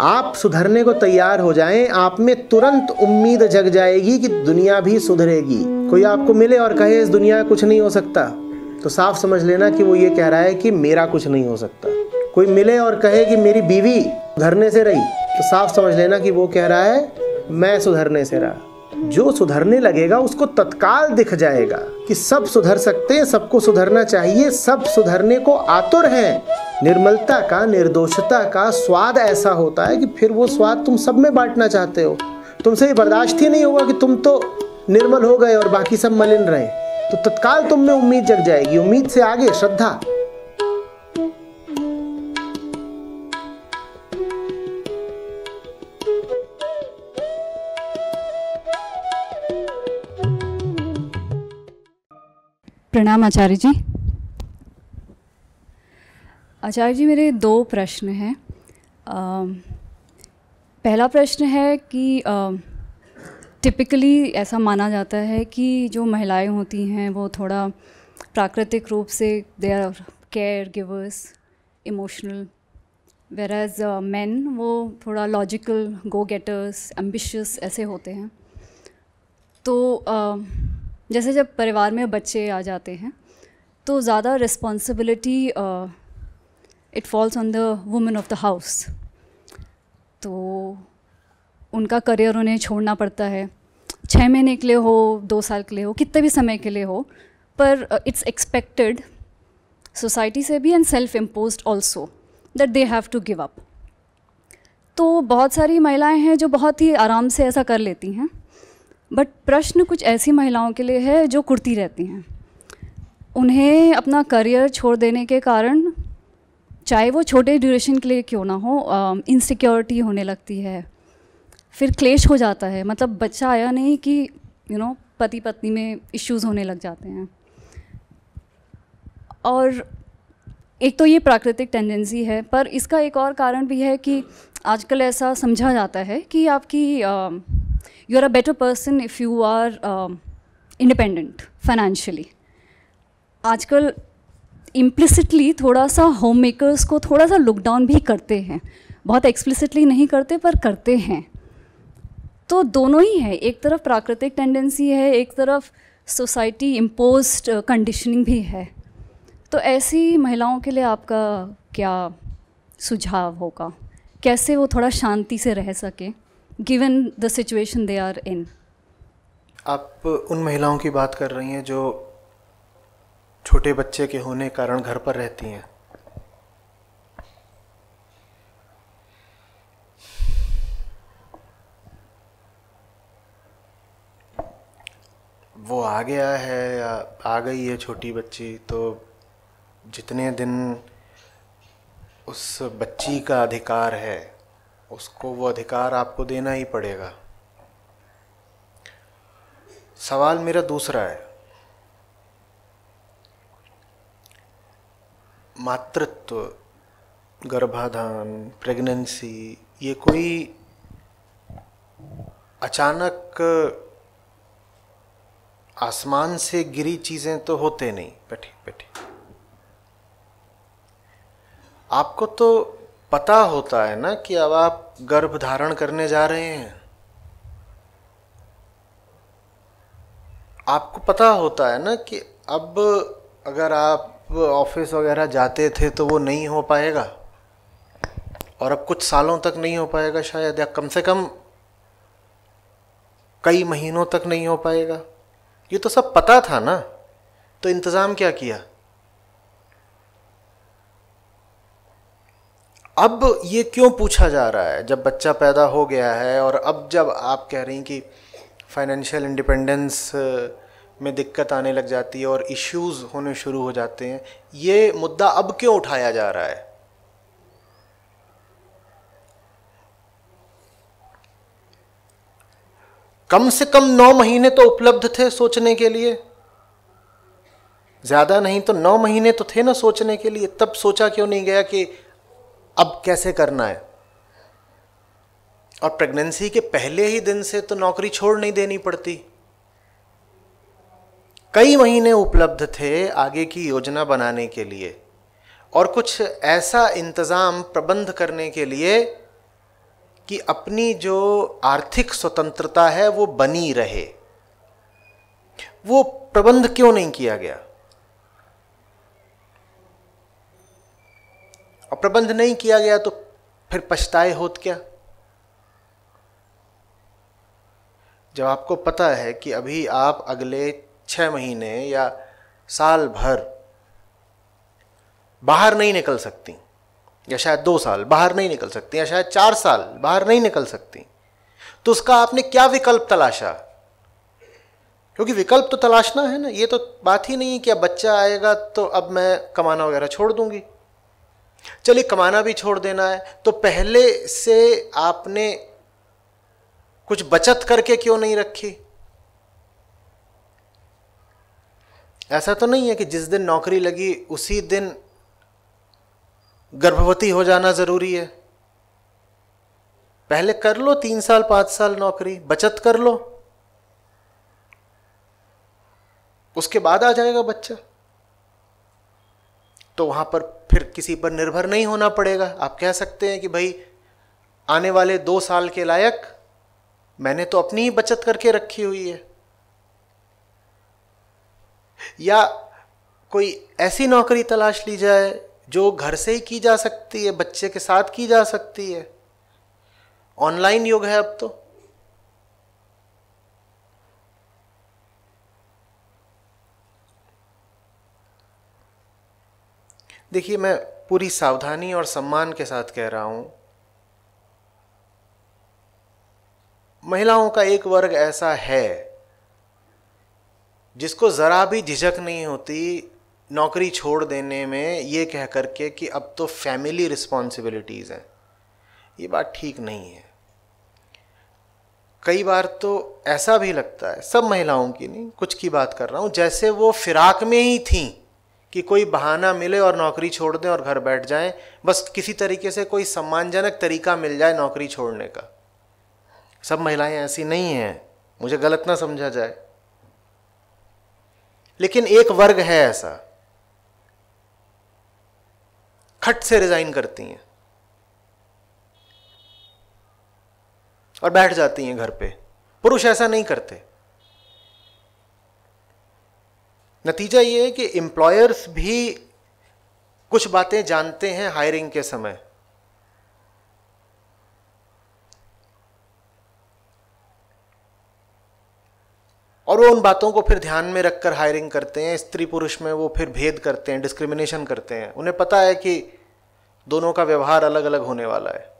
आप सुधरने को तैयार हो जाएं आप में तुरंत उम्मीद जग जाएगी कि दुनिया भी सुधरेगी कोई आपको मिले और कहे इस दुनिया कुछ नहीं हो सकता तो साफ समझ लेना कि वो ये कह रहा है कि मेरा कुछ नहीं हो सकता कोई मिले और कहे कि मेरी बीवी सुधरने से रही तो साफ समझ लेना कि वो कह रहा है मैं सुधरने से रहा जो सुधरने लगेगा उसको तत्काल दिख जाएगा कि सब सुधर सकते हैं सबको सुधरना चाहिए सब सुधरने को आतुर हैं निर्मलता का निर्दोषता का स्वाद ऐसा होता है कि फिर वो स्वाद तुम सब में बांटना चाहते हो तुमसे ये बर्दाश्त ही नहीं होगा कि तुम तो निर्मल हो गए और बाकी सब मलिन रहे तो तत्काल तुम में उम्मीद जग जाएगी उम्मीद से आगे श्रद्धा प्रणाम आचार्य जी आचार्य जी मेरे दो प्रश्न हैं पहला प्रश्न है कि टिपिकली ऐसा माना जाता है कि जो महिलाएं होती हैं वो थोड़ा प्राकृतिक रूप से they are caregivers emotional whereas man वो थोड़ा लॉजिकल गो गेटर्स एम्बिशियस ऐसे होते हैं तो uh, जैसे जब परिवार में बच्चे आ जाते हैं तो ज़्यादा responsibility it falls on the women of the house तो उनका करियर उन्हें छोड़ना पड़ता है छः महीने के लिए हो दो साल के लिए हो कितने भी समय के लिए हो पर इट्स एक्सपेक्टेड सोसाइटी से भी and self impose also that they have to give up तो बहुत सारी महिलाएं हैं जो बहुत ही आराम से ऐसा कर लेती हैं बट प्रश्न कुछ ऐसी महिलाओं के लिए है जो कुर्ती रहती हैं उन्हें अपना करियर छोड़ देने के कारण चाहे वो छोटे ड्यूरेशन के लिए क्यों ना हो इनसिक्योरिटी होने लगती है फिर क्लेश हो जाता है मतलब बच्चा आया नहीं कि यू नो पति पत्नी में इश्यूज़ होने लग जाते हैं और एक तो ये प्राकृतिक टेंडेंसी है पर इसका एक और कारण भी है कि आजकल ऐसा समझा जाता है कि आपकी you a better person if you are are um, independent financially आजकल इम्प्लिसिटली थोड़ा सा होम मेकर्स को थोड़ा सा लुकडाउन भी करते हैं बहुत एक्सप्लिसिटली नहीं करते पर करते हैं तो दोनों ही है एक तरफ प्राकृतिक टेंडेंसी है एक तरफ सोसाइटी इम्पोज कंडीशनिंग भी है तो ऐसी महिलाओं के लिए आपका क्या सुझाव होगा कैसे वो थोड़ा शांति से रह सके given the situation they are in आप उन महिलाओं की बात कर रही हैं जो छोटे बच्चे के होने कारण घर पर रहती हैं वो आ गया है या आ गई है छोटी बच्ची तो जितने दिन उस बच्ची का अधिकार है उसको वो अधिकार आपको देना ही पड़ेगा सवाल मेरा दूसरा है मातृत्व गर्भाधान प्रेगनेंसी ये कोई अचानक आसमान से गिरी चीज़ें तो होते नहीं बैठे बैठे आपको तो पता होता है ना कि अब आप गर्भ धारण करने जा रहे हैं आपको पता होता है ना कि अब अगर आप ऑफिस वगैरह जाते थे तो वो नहीं हो पाएगा और अब कुछ सालों तक नहीं हो पाएगा शायद या कम से कम कई महीनों तक नहीं हो पाएगा ये तो सब पता था ना तो इंतज़ाम क्या किया अब ये क्यों पूछा जा रहा है जब बच्चा पैदा हो गया है और अब जब आप कह रही कि फाइनेंशियल इंडिपेंडेंस में दिक्कत आने लग जाती है और इश्यूज होने शुरू हो जाते हैं ये मुद्दा अब क्यों उठाया जा रहा है कम से कम नौ महीने तो उपलब्ध थे सोचने के लिए ज़्यादा नहीं तो नौ महीने तो थे ना सोचने के लिए तब सोचा क्यों नहीं गया कि अब कैसे करना है और प्रेगनेंसी के पहले ही दिन से तो नौकरी छोड़ नहीं देनी पड़ती कई महीने उपलब्ध थे आगे की योजना बनाने के लिए और कुछ ऐसा इंतज़ाम प्रबंध करने के लिए कि अपनी जो आर्थिक स्वतंत्रता है वो बनी रहे वो प्रबंध क्यों नहीं किया गया और प्रबंध नहीं किया गया तो फिर पछताए होत क्या जब आपको पता है कि अभी आप अगले छह महीने या साल भर बाहर नहीं निकल सकती या शायद दो साल बाहर नहीं निकल सकती या शायद चार साल बाहर नहीं निकल सकती तो उसका आपने क्या विकल्प तलाशा क्योंकि विकल्प तो तलाशना है ना ये तो बात ही नहीं है कि अब बच्चा आएगा तो अब मैं कमाना वगैरह छोड़ दूंगी चलिए कमाना भी छोड़ देना है तो पहले से आपने कुछ बचत करके क्यों नहीं रखी ऐसा तो नहीं है कि जिस दिन नौकरी लगी उसी दिन गर्भवती हो जाना ज़रूरी है पहले कर लो तीन साल पांच साल नौकरी बचत कर लो उसके बाद आ जाएगा बच्चा तो वहाँ पर फिर किसी पर निर्भर नहीं होना पड़ेगा आप कह सकते हैं कि भाई आने वाले दो साल के लायक मैंने तो अपनी ही बचत करके रखी हुई है या कोई ऐसी नौकरी तलाश ली जाए जो घर से ही की जा सकती है बच्चे के साथ की जा सकती है ऑनलाइन युग है अब तो देखिए मैं पूरी सावधानी और सम्मान के साथ कह रहा हूँ महिलाओं का एक वर्ग ऐसा है जिसको ज़रा भी झिझक नहीं होती नौकरी छोड़ देने में ये कह करके कि अब तो फैमिली रिस्पॉन्सिबिलिटीज़ हैं ये बात ठीक नहीं है कई बार तो ऐसा भी लगता है सब महिलाओं की नहीं कुछ की बात कर रहा हूँ जैसे वो फिराक में ही थीं कि कोई बहाना मिले और नौकरी छोड़ दें और घर बैठ जाएं बस किसी तरीके से कोई सम्मानजनक तरीका मिल जाए नौकरी छोड़ने का सब महिलाएं ऐसी नहीं हैं मुझे गलत ना समझा जाए लेकिन एक वर्ग है ऐसा खट से रिजाइन करती हैं और बैठ जाती हैं घर पे पुरुष ऐसा नहीं करते नतीजा ये है कि एम्प्लॉयर्स भी कुछ बातें जानते हैं हायरिंग के समय और वो उन बातों को फिर ध्यान में रखकर हायरिंग करते हैं स्त्री पुरुष में वो फिर भेद करते हैं डिस्क्रिमिनेशन करते हैं उन्हें पता है कि दोनों का व्यवहार अलग अलग होने वाला है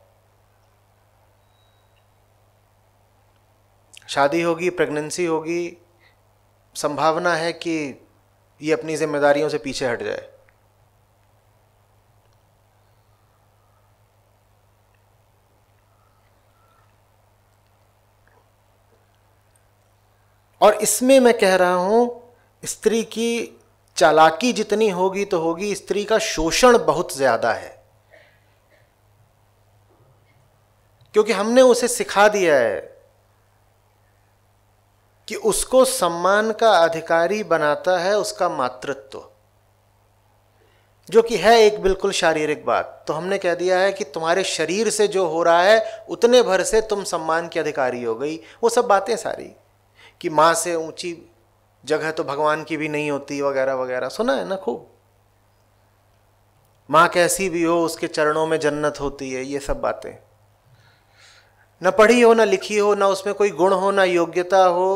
शादी होगी प्रेगनेंसी होगी संभावना है कि ये अपनी जिम्मेदारियों से पीछे हट जाए और इसमें मैं कह रहा हूं स्त्री की चालाकी जितनी होगी तो होगी स्त्री का शोषण बहुत ज्यादा है क्योंकि हमने उसे सिखा दिया है कि उसको सम्मान का अधिकारी बनाता है उसका मातृत्व जो कि है एक बिल्कुल शारीरिक बात तो हमने कह दिया है कि तुम्हारे शरीर से जो हो रहा है उतने भर से तुम सम्मान के अधिकारी हो गई वो सब बातें सारी कि माँ से ऊंची जगह तो भगवान की भी नहीं होती वगैरह वगैरह सुना है ना खूब माँ कैसी भी हो उसके चरणों में जन्नत होती है ये सब बातें न पढ़ी हो ना लिखी हो ना उसमें कोई गुण हो ना योग्यता हो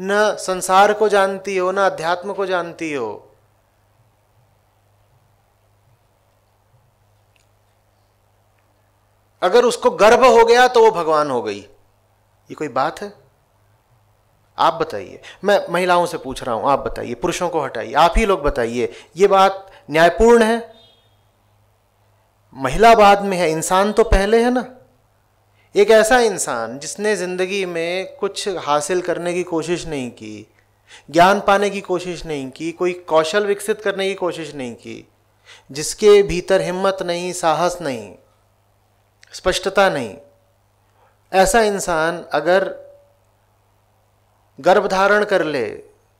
न संसार को जानती हो ना अध्यात्म को जानती हो अगर उसको गर्भ हो गया तो वो भगवान हो गई ये कोई बात है आप बताइए मैं महिलाओं से पूछ रहा हूं आप बताइए पुरुषों को हटाइए आप ही लोग बताइए ये बात न्यायपूर्ण है महिला बाद में है इंसान तो पहले है ना एक ऐसा इंसान जिसने ज़िंदगी में कुछ हासिल करने की कोशिश नहीं की ज्ञान पाने की कोशिश नहीं की कोई कौशल विकसित करने की कोशिश नहीं की जिसके भीतर हिम्मत नहीं साहस नहीं स्पष्टता नहीं ऐसा इंसान अगर गर्भ धारण कर ले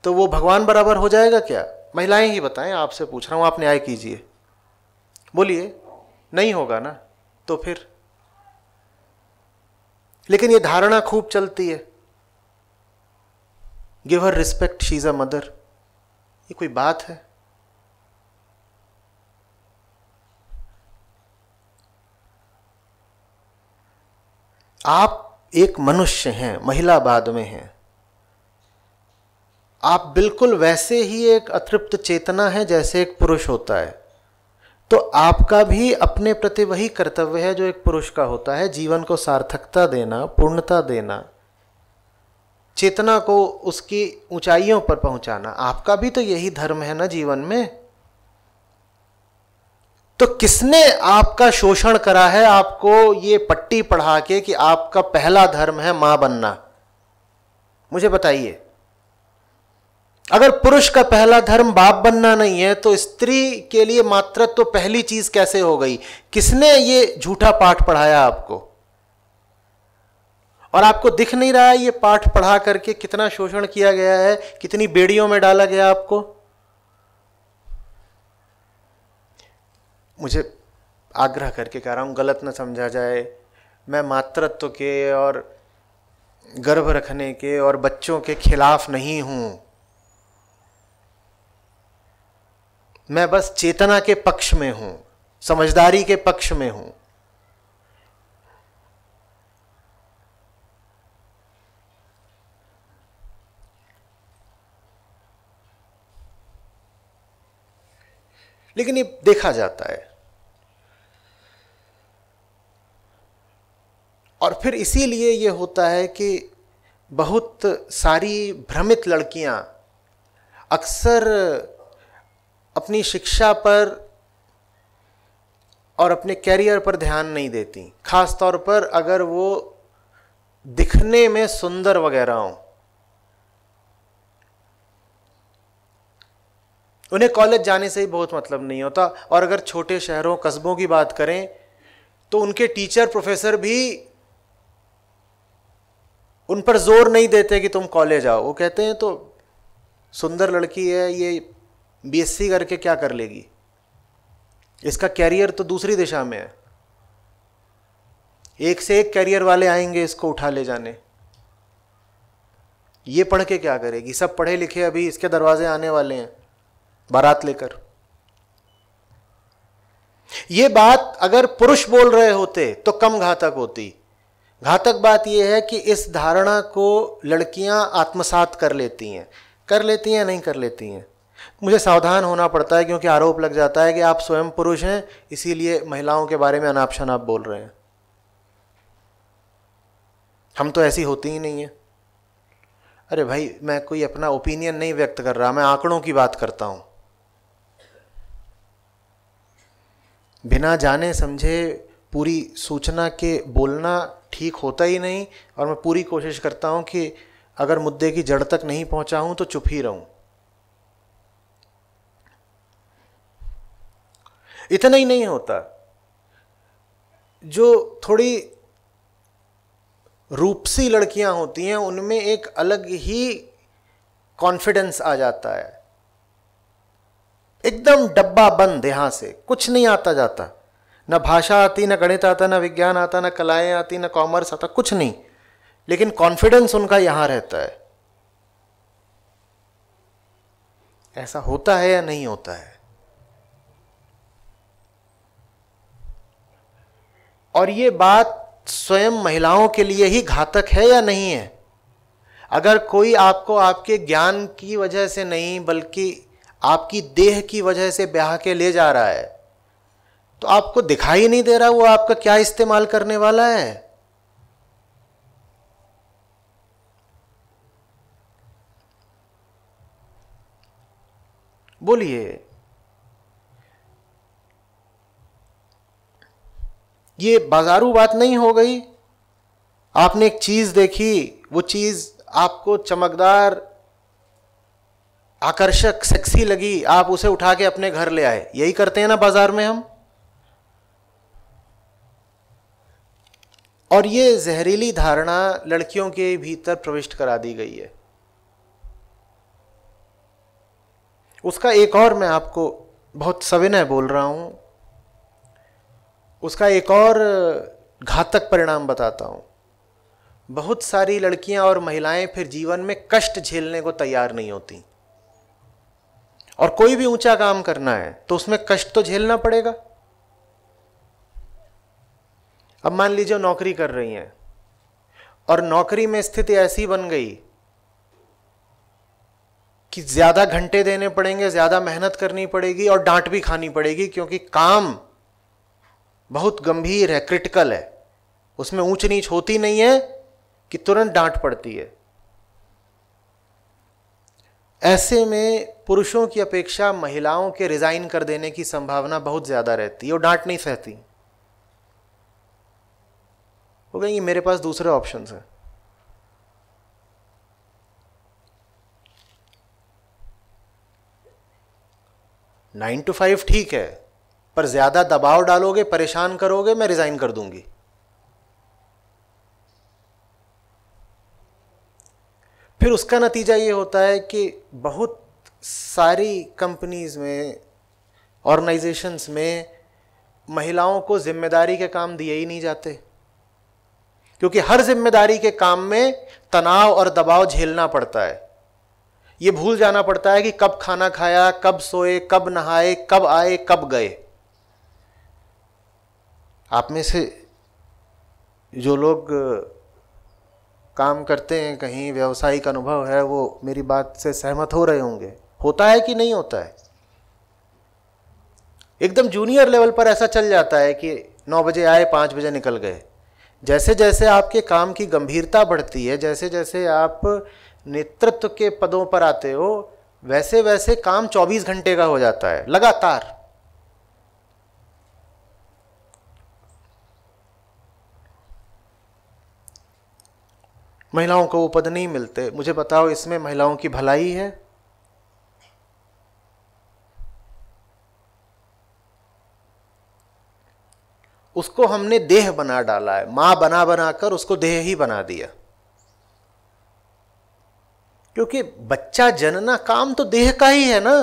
तो वो भगवान बराबर हो जाएगा क्या महिलाएं ही बताएं आपसे पूछ रहा हूँ आप न्याय कीजिए बोलिए नहीं होगा ना तो फिर लेकिन ये धारणा खूब चलती है give her respect she is a mother ये कोई बात है आप एक मनुष्य हैं महिला बाद में हैं आप बिल्कुल वैसे ही एक अतृप्त चेतना है जैसे एक पुरुष होता है तो आपका भी अपने प्रति वही कर्तव्य है जो एक पुरुष का होता है जीवन को सार्थकता देना पूर्णता देना चेतना को उसकी ऊंचाइयों पर पहुंचाना आपका भी तो यही धर्म है ना जीवन में तो किसने आपका शोषण करा है आपको ये पट्टी पढ़ा के कि आपका पहला धर्म है मां बनना मुझे बताइए अगर पुरुष का पहला धर्म बाप बनना नहीं है तो स्त्री के लिए मातृत्व तो पहली चीज कैसे हो गई किसने ये झूठा पाठ पढ़ाया आपको और आपको दिख नहीं रहा है ये पाठ पढ़ा करके कितना शोषण किया गया है कितनी बेड़ियों में डाला गया आपको मुझे आग्रह करके कह रहा हूं गलत ना समझा जाए मैं मातृत्व के और गर्भ रखने के और बच्चों के खिलाफ नहीं हूं मैं बस चेतना के पक्ष में हूं समझदारी के पक्ष में हूं लेकिन ये देखा जाता है और फिर इसीलिए ये होता है कि बहुत सारी भ्रमित लड़कियां अक्सर अपनी शिक्षा पर और अपने कैरियर पर ध्यान नहीं देती खास तौर पर अगर वो दिखने में सुंदर वगैरह हों उन्हें कॉलेज जाने से ही बहुत मतलब नहीं होता और अगर छोटे शहरों कस्बों की बात करें तो उनके टीचर प्रोफेसर भी उन पर जोर नहीं देते कि तुम कॉलेज आओ वो कहते हैं तो सुंदर लड़की है ये बीएससी करके क्या कर लेगी इसका कैरियर तो दूसरी दिशा में है एक से एक कैरियर वाले आएंगे इसको उठा ले जाने ये पढ़ के क्या करेगी सब पढ़े लिखे अभी इसके दरवाजे आने वाले हैं बारात लेकर ये बात अगर पुरुष बोल रहे होते तो कम घातक होती घातक बात यह है कि इस धारणा को लड़कियां आत्मसात कर लेती हैं कर लेती हैं नहीं कर लेती हैं मुझे सावधान होना पड़ता है क्योंकि आरोप लग जाता है कि आप स्वयं पुरुष हैं इसीलिए महिलाओं के बारे में अनाप शनाप बोल रहे हैं हम तो ऐसी होती ही नहीं है अरे भाई मैं कोई अपना ओपिनियन नहीं व्यक्त कर रहा मैं आंकड़ों की बात करता हूं बिना जाने समझे पूरी सूचना के बोलना ठीक होता ही नहीं और मैं पूरी कोशिश करता हूं कि अगर मुद्दे की जड़ तक नहीं पहुंचा हूं तो चुप ही रहूं इतना ही नहीं होता जो थोड़ी रूपसी लड़कियां होती हैं उनमें एक अलग ही कॉन्फिडेंस आ जाता है एकदम डब्बा बंद यहां से कुछ नहीं आता जाता ना भाषा आती ना गणित आता ना विज्ञान आता ना कलाएं आती ना कॉमर्स आता कुछ नहीं लेकिन कॉन्फिडेंस उनका यहां रहता है ऐसा होता है या नहीं होता है और ये बात स्वयं महिलाओं के लिए ही घातक है या नहीं है अगर कोई आपको आपके ज्ञान की वजह से नहीं बल्कि आपकी देह की वजह से ब्याह के ले जा रहा है तो आपको दिखाई नहीं दे रहा वो आपका क्या इस्तेमाल करने वाला है बोलिए ये बाजारू बात नहीं हो गई आपने एक चीज़ देखी वो चीज़ आपको चमकदार आकर्षक सेक्सी लगी आप उसे उठा के अपने घर ले आए यही करते हैं ना बाजार में हम और ये जहरीली धारणा लड़कियों के भीतर प्रविष्ट करा दी गई है उसका एक और मैं आपको बहुत सविनय बोल रहा हूं उसका एक और घातक परिणाम बताता हूँ बहुत सारी लड़कियां और महिलाएं फिर जीवन में कष्ट झेलने को तैयार नहीं होती और कोई भी ऊंचा काम करना है तो उसमें कष्ट तो झेलना पड़ेगा अब मान लीजिए नौकरी कर रही हैं और नौकरी में स्थिति ऐसी बन गई कि ज्यादा घंटे देने पड़ेंगे ज्यादा मेहनत करनी पड़ेगी और डांट भी खानी पड़ेगी क्योंकि काम बहुत गंभीर है क्रिटिकल है उसमें ऊंच नीच होती नहीं है कि तुरंत डांट पड़ती है ऐसे में पुरुषों की अपेक्षा महिलाओं के रिजाइन कर देने की संभावना बहुत ज्यादा रहती है वो डांट नहीं सहती वो कहेंगे मेरे पास दूसरे ऑप्शन है नाइन टू फाइव ठीक है पर ज़्यादा दबाव डालोगे परेशान करोगे मैं रिज़ाइन कर दूंगी फिर उसका नतीजा ये होता है कि बहुत सारी कंपनीज़ में ऑर्गेनाइजेशंस में महिलाओं को जिम्मेदारी के काम दिए ही नहीं जाते क्योंकि हर जिम्मेदारी के काम में तनाव और दबाव झेलना पड़ता है ये भूल जाना पड़ता है कि कब खाना खाया कब सोए कब नहाए कब आए कब गए आप में से जो लोग काम करते हैं कहीं व्यावसायिक अनुभव है वो मेरी बात से सहमत हो रहे होंगे होता है कि नहीं होता है एकदम जूनियर लेवल पर ऐसा चल जाता है कि नौ बजे आए पाँच बजे निकल गए जैसे जैसे आपके काम की गंभीरता बढ़ती है जैसे जैसे आप नेतृत्व के पदों पर आते हो वैसे वैसे काम 24 घंटे का हो जाता है लगातार महिलाओं को वो पद नहीं मिलते मुझे बताओ इसमें महिलाओं की भलाई है उसको हमने देह बना डाला है मां बना बनाकर उसको देह ही बना दिया क्योंकि बच्चा जनना काम तो देह का ही है ना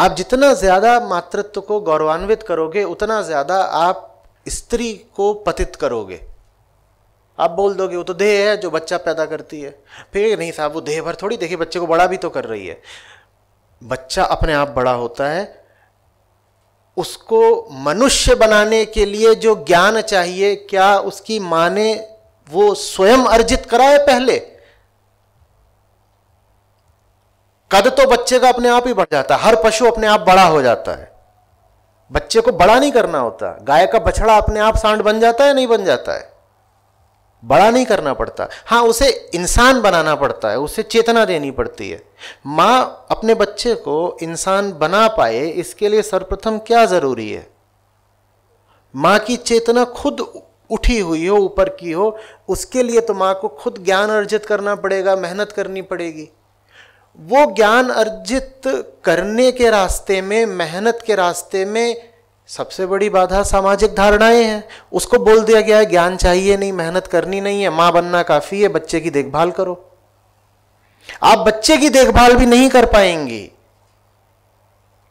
आप जितना ज़्यादा मातृत्व को गौरवान्वित करोगे उतना ज़्यादा आप स्त्री को पतित करोगे आप बोल दोगे वो तो देह है जो बच्चा पैदा करती है फिर नहीं साहब वो देह भर थोड़ी देखिए बच्चे को बड़ा भी तो कर रही है बच्चा अपने आप बड़ा होता है उसको मनुष्य बनाने के लिए जो ज्ञान चाहिए क्या उसकी माँ ने वो स्वयं अर्जित कराए पहले कद तो बच्चे का अपने आप ही बढ़ जाता है हर पशु अपने आप बड़ा हो जाता है बच्चे को बड़ा नहीं करना होता गाय का बछड़ा अपने आप सांड बन जाता है नहीं बन जाता है बड़ा नहीं करना पड़ता हाँ उसे इंसान बनाना पड़ता है उसे चेतना देनी पड़ती है माँ अपने बच्चे को इंसान बना पाए इसके लिए सर्वप्रथम क्या जरूरी है माँ की चेतना खुद उठी हुई हो ऊपर की हो उसके लिए तो माँ को खुद ज्ञान अर्जित करना पड़ेगा मेहनत करनी पड़ेगी वो ज्ञान अर्जित करने के रास्ते में मेहनत के रास्ते में सबसे बड़ी बाधा सामाजिक धारणाएं हैं उसको बोल दिया गया है ज्ञान चाहिए नहीं मेहनत करनी नहीं है मां बनना काफी है बच्चे की देखभाल करो आप बच्चे की देखभाल भी नहीं कर पाएंगे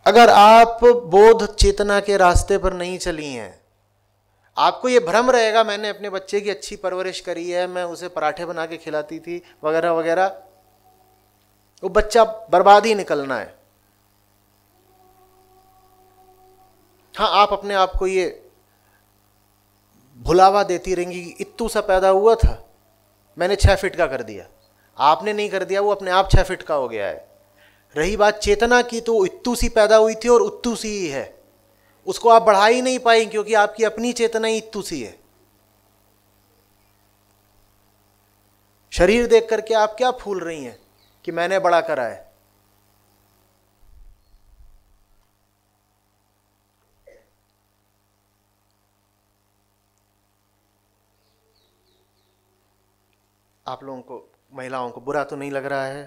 अगर आप बोध चेतना के रास्ते पर नहीं चली हैं आपको ये भ्रम रहेगा मैंने अपने बच्चे की अच्छी परवरिश करी है मैं उसे पराठे बना के खिलाती थी वगैरह वगैरह वो बच्चा बर्बाद ही निकलना है हाँ आप अपने आप को ये भुलावा देती रहेंगी कि इतू सा पैदा हुआ था मैंने छः फिट का कर दिया आपने नहीं कर दिया वो अपने आप छः फिट का हो गया है रही बात चेतना की तो इतू सी पैदा हुई थी और उत्तू सी ही है उसको आप बढ़ा ही नहीं पाए क्योंकि आपकी अपनी चेतना ही इतू सी है शरीर देख करके आप क्या फूल रही हैं कि मैंने बड़ा करा है आप लोगों को महिलाओं को बुरा तो नहीं लग रहा है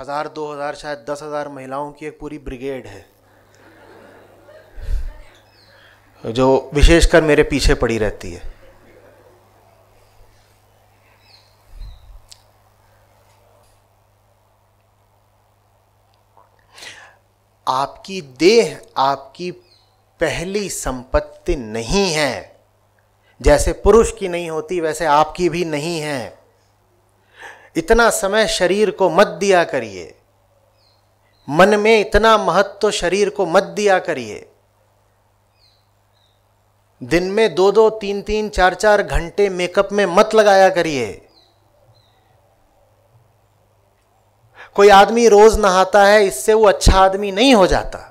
हजार दो हजार शायद दस हजार महिलाओं की एक पूरी ब्रिगेड है जो विशेषकर मेरे पीछे पड़ी रहती है आपकी देह आपकी पहली संपत्ति नहीं है जैसे पुरुष की नहीं होती वैसे आपकी भी नहीं है इतना समय शरीर को मत दिया करिए मन में इतना महत्व शरीर को मत दिया करिए दिन में दो दो तीन तीन चार चार घंटे मेकअप में मत लगाया करिए कोई आदमी रोज नहाता है इससे वो अच्छा आदमी नहीं हो जाता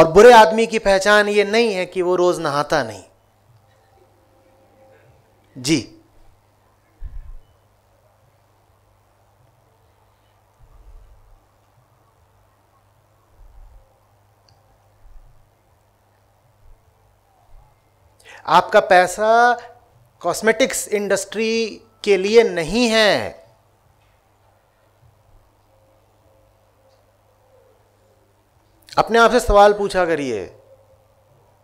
और बुरे आदमी की पहचान ये नहीं है कि वो रोज नहाता नहीं जी आपका पैसा कॉस्मेटिक्स इंडस्ट्री के लिए नहीं है अपने आप से सवाल पूछा करिए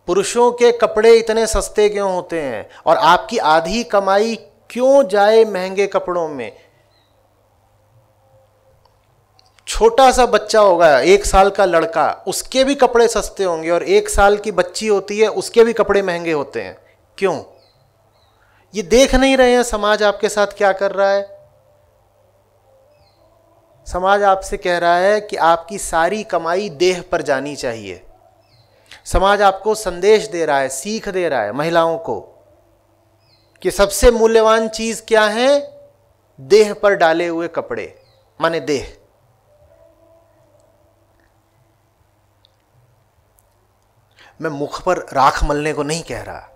पुरुषों के कपड़े इतने सस्ते क्यों होते हैं और आपकी आधी कमाई क्यों जाए महंगे कपड़ों में छोटा सा बच्चा होगा एक साल का लड़का उसके भी कपड़े सस्ते होंगे और एक साल की बच्ची होती है उसके भी कपड़े महंगे होते हैं क्यों ये देख नहीं रहे हैं समाज आपके साथ क्या कर रहा है समाज आपसे कह रहा है कि आपकी सारी कमाई देह पर जानी चाहिए समाज आपको संदेश दे रहा है सीख दे रहा है महिलाओं को कि सबसे मूल्यवान चीज क्या है देह पर डाले हुए कपड़े माने देह मैं मुख पर राख मलने को नहीं कह रहा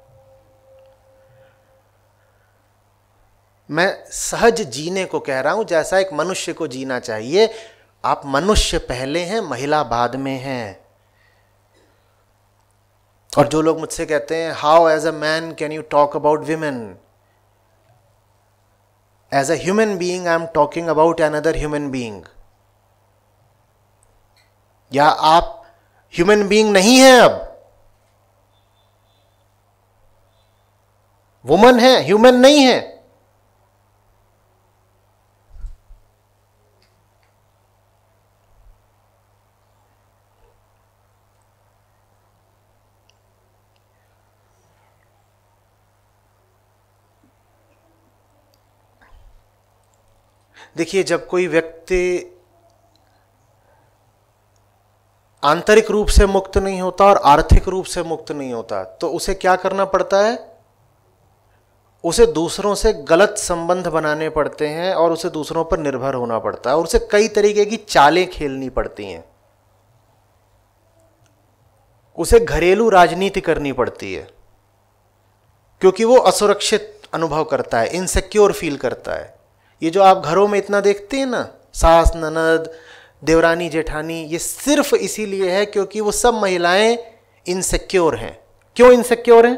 मैं सहज जीने को कह रहा हूँ जैसा एक मनुष्य को जीना चाहिए आप मनुष्य पहले हैं महिला बाद में हैं और जो लोग मुझसे कहते हैं how as a man can you talk about women as a human being I am talking about another human being या आप ह्यूमन बीइंग नहीं है अब वुमन है ह्यूमन नहीं है देखिए जब कोई व्यक्ति आंतरिक रूप से मुक्त नहीं होता और आर्थिक रूप से मुक्त नहीं होता तो उसे क्या करना पड़ता है उसे दूसरों से गलत संबंध बनाने पड़ते हैं और उसे दूसरों पर निर्भर होना पड़ता है और उसे कई तरीके की चालें खेलनी पड़ती हैं उसे घरेलू राजनीति करनी पड़ती है क्योंकि वो असुरक्षित अनुभव करता है इनसेक्योर फील करता है ये जो आप घरों में इतना देखते हैं ना सास ननद देवरानी जेठानी ये सिर्फ इसीलिए है क्योंकि वो सब महिलाएं इनसेक्योर हैं क्यों इनसेक्योर हैं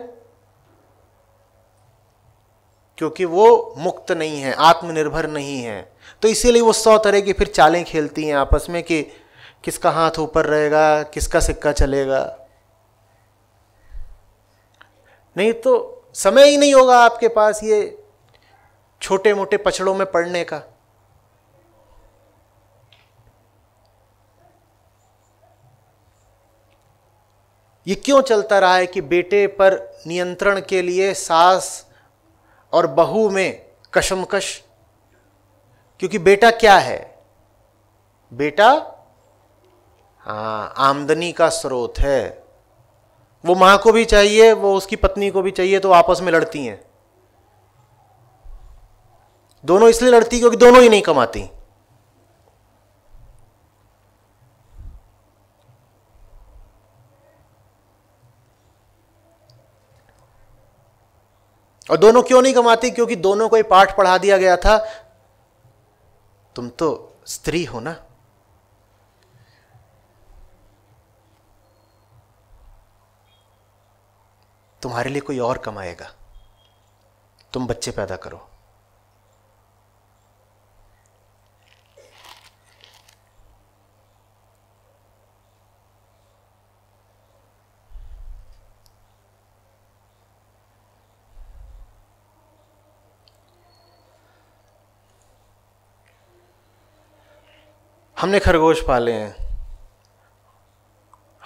क्योंकि वो मुक्त नहीं है आत्मनिर्भर नहीं है तो इसीलिए वो सौ तरह की फिर चालें खेलती हैं आपस में कि किसका हाथ ऊपर रहेगा किसका सिक्का चलेगा नहीं तो समय ही नहीं होगा आपके पास ये छोटे मोटे पछड़ों में पड़ने का ये क्यों चलता रहा है कि बेटे पर नियंत्रण के लिए सास और बहू में कशमकश क्योंकि बेटा क्या है बेटा हाँ आमदनी का स्रोत है वो माँ को भी चाहिए वो उसकी पत्नी को भी चाहिए तो आपस में लड़ती हैं दोनों इसलिए लड़ती क्योंकि दोनों ही नहीं कमाती और दोनों क्यों नहीं कमाती क्योंकि दोनों को ये पाठ पढ़ा दिया गया था तुम तो स्त्री हो ना तुम्हारे लिए कोई और कमाएगा तुम बच्चे पैदा करो हमने खरगोश पाले हैं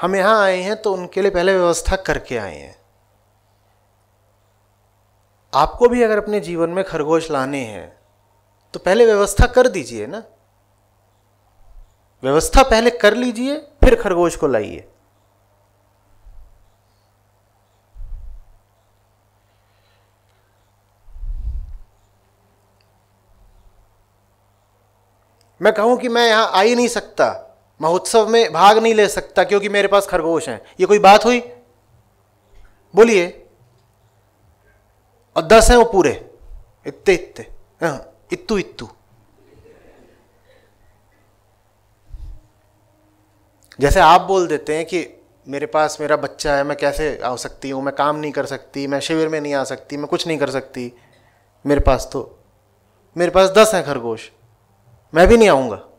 हम यहाँ आए हैं तो उनके लिए पहले व्यवस्था करके आए हैं आपको भी अगर अपने जीवन में खरगोश लाने हैं तो पहले व्यवस्था कर दीजिए ना व्यवस्था पहले कर लीजिए फिर खरगोश को लाइए मैं कहूँ कि मैं यहाँ आ ही नहीं सकता महोत्सव में भाग नहीं ले सकता क्योंकि मेरे पास खरगोश हैं ये कोई बात हुई बोलिए और दस हैं वो पूरे इतने इतने हाँ, इत्तू इत्तू जैसे आप बोल देते हैं कि मेरे पास मेरा बच्चा है मैं कैसे आ सकती हूँ मैं काम नहीं कर सकती मैं शिविर में नहीं आ सकती मैं कुछ नहीं कर सकती मेरे पास तो मेरे पास दस हैं खरगोश मैं भी नहीं आऊँगा